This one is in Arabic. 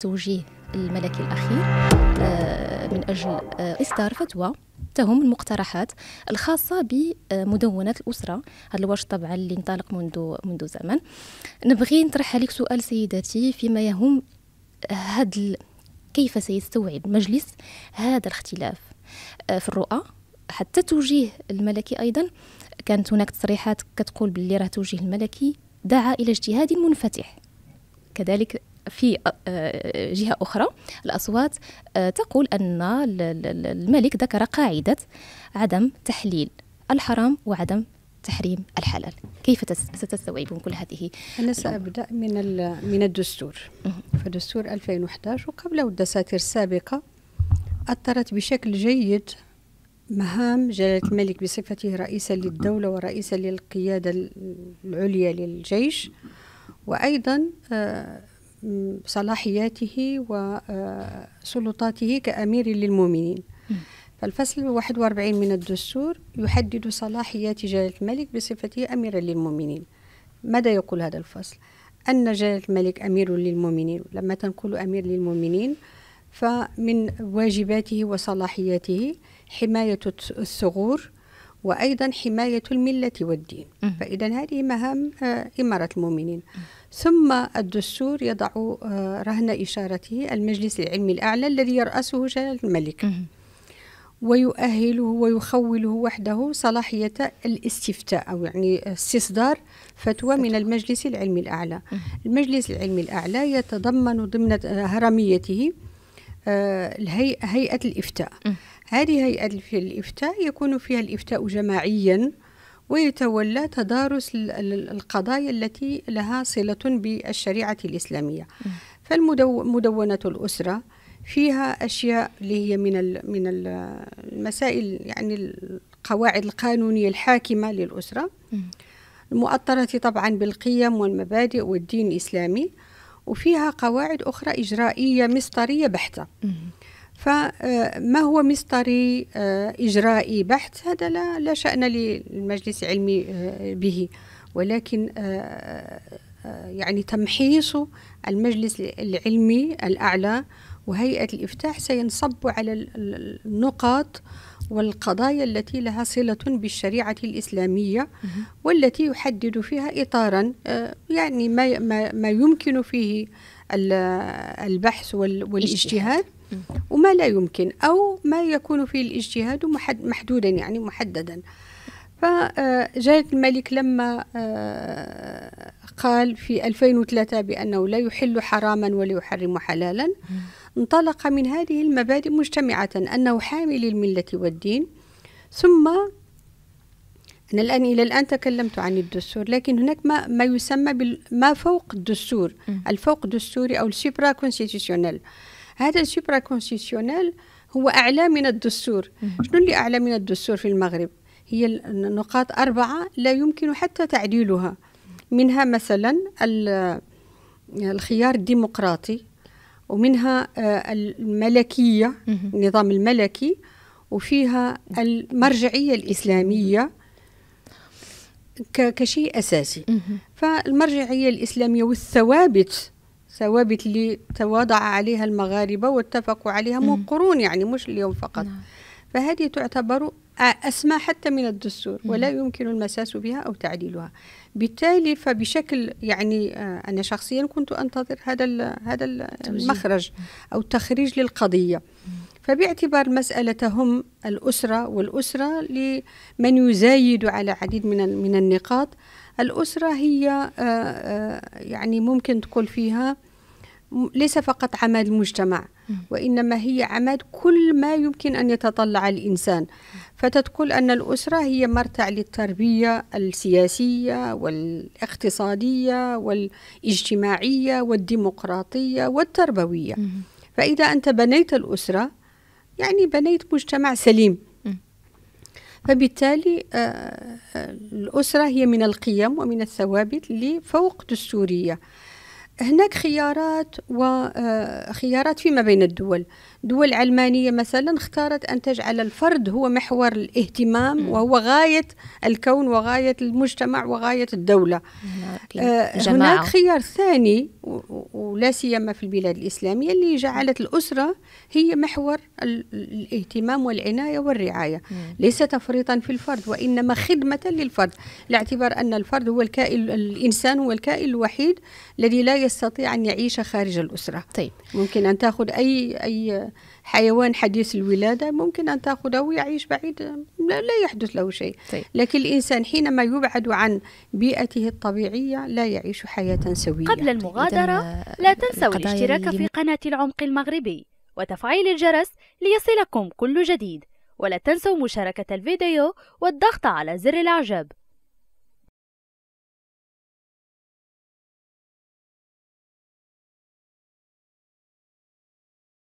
توجيه الملكي الأخير آه، من أجل آه، إصدار فتوى تهم المقترحات الخاصة بمدونة الأسرة هذا الورش طبعا اللي انطلق منذ منذ زمن نبغي نطرح عليك سؤال سيداتي فيما يهم آه، هاد كيف سيستوعب مجلس هذا الاختلاف في الرؤى حتى توجيه الملكي أيضا كانت هناك تصريحات كتقول باللي راه توجيه الملكي دعا إلى اجتهاد منفتح كذلك في آه، جهة أخرى الأصوات آه، تقول أن الملك ذكر قاعدة عدم تحليل الحرام وعدم تحريم الحلال كيف ستستوعبون كل هذه أنا سأبدأ من, من الدستور فدستور 2011 وقبله الدساتير السابقة أثرت بشكل جيد مهام جلالة الملك بصفته رئيسا للدولة ورئيسا للقيادة العليا للجيش وأيضا آه، صلاحياته وسلطاته آه، كأمير للمؤمنين فالفصل 41 من الدستور يحدد صلاحيات جلالة الملك بصفته أميرا للمؤمنين ماذا يقول هذا الفصل؟ أن جلالة الملك أمير للمؤمنين لما تنقول أمير للمؤمنين فمن واجباته وصلاحياته حماية الثغور وأيضا حماية الملة والدين فإذا هذه مهام آه، إمارة المؤمنين ثم الدستور يضع آه، رهن إشارته المجلس العلمي الأعلى الذي يرأسه جلالة الملك ويؤهله ويخوله وحده صلاحية الاستفتاء أو يعني استصدار فتوى من المجلس العلمي الأعلى المجلس العلمي الأعلى يتضمن ضمن آه، هرميته آه، هيئة الإفتاء هذه هيئة الإفتاء يكون فيها الإفتاء جماعيا ويتولى تدارس القضايا التي لها صلة بالشريعة الإسلامية فالمدونة الأسرة فيها أشياء اللي هي من من المسائل يعني القواعد القانونية الحاكمة للأسرة المؤطرة طبعا بالقيم والمبادئ والدين الإسلامي وفيها قواعد أخرى إجرائية مسطرية بحتة فما آه، هو مسطري آه، إجرائي بحت هذا لا, لا شأن للمجلس العلمي آه، به ولكن يعني تمحيص المجلس العلمي الأعلى وهيئة الإفتاح سينصب على النقاط والقضايا التي لها صلة بالشريعة الإسلامية والتي يحدد فيها إطارا آه، يعني ما ما يمكن فيه البحث والاجتهاد وما لا يمكن أو ما يكون فيه الاجتهاد محدودا يعني محددا فجلالة الملك لما آه، قال في 2003 بأنه لا يحل حراما ولا يحرم حلالا انطلق من هذه المبادئ مجتمعة أنه حامل الملة والدين ثم أنا الآن إلى الآن تكلمت عن الدستور لكن هناك ما, ما يسمى ما فوق الدستور الفوق الدستوري أو السوبرا كونستيتيشنال هذا السوبرا كونستيتيشنال هو أعلى من الدستور شنو اللي أعلى من الدستور في المغرب هي النقاط أربعة لا يمكن حتى تعديلها منها مثلا الخيار الديمقراطي ومنها آه، الملكية النظام الملكي وفيها المرجعية الإسلامية كشيء أساسي فالمرجعية الإسلامية والثوابت ثوابت اللي تواضع عليها المغاربة واتفقوا عليها من قرون يعني مش اليوم فقط نعم. فهذه تعتبر أسمى حتى من الدستور ولا يمكن المساس بها أو تعديلها بالتالي فبشكل يعني آه، أنا شخصيا كنت أنتظر هذا هذا المخرج أو التخريج للقضية فباعتبار مسألتهم الأسرة والأسرة لمن يزايد على عديد من من النقاط الأسرة هي آه، آه، يعني ممكن تقول فيها ليس فقط عماد المجتمع وإنما هي عماد كل ما يمكن أن يتطلع الإنسان فتتقول أن الأسرة هي مرتع للتربية السياسية والاقتصادية والاجتماعية والديمقراطية والتربوية فإذا أنت بنيت الأسرة يعني بنيت مجتمع سليم فبالتالي آه، آه، الأسرة هي من القيم ومن الثوابت اللي فوق دستورية هناك خيارات وخيارات آه، فيما بين الدول دول علمانية مثلا اختارت أن تجعل الفرد هو محور الاهتمام وهو غاية الكون وغاية المجتمع وغاية الدولة آه، هناك خيار ثاني ولا سيما في البلاد الإسلامية اللي جعلت الأسرة هي محور الاهتمام والعناية والرعاية مم. ليس تفريطا في الفرد وإنما خدمة للفرد لاعتبار أن الفرد هو الكائن الإنسان هو الكائن الوحيد الذي لا يستطيع أن يعيش خارج الأسرة طيب. ممكن أن تأخذ أي أي حيوان حديث الولادة ممكن أن تأخذه ويعيش بعيد لا, لا يحدث له شيء طيب. لكن الإنسان حينما يبعد عن بيئته الطبيعية لا يعيش حياة سوية قبل المغادرة لا تنسوا الاشتراك في قناة العمق المغربي وتفعيل الجرس ليصلكم كل جديد ولا تنسوا مشاركة الفيديو والضغط على زر الإعجاب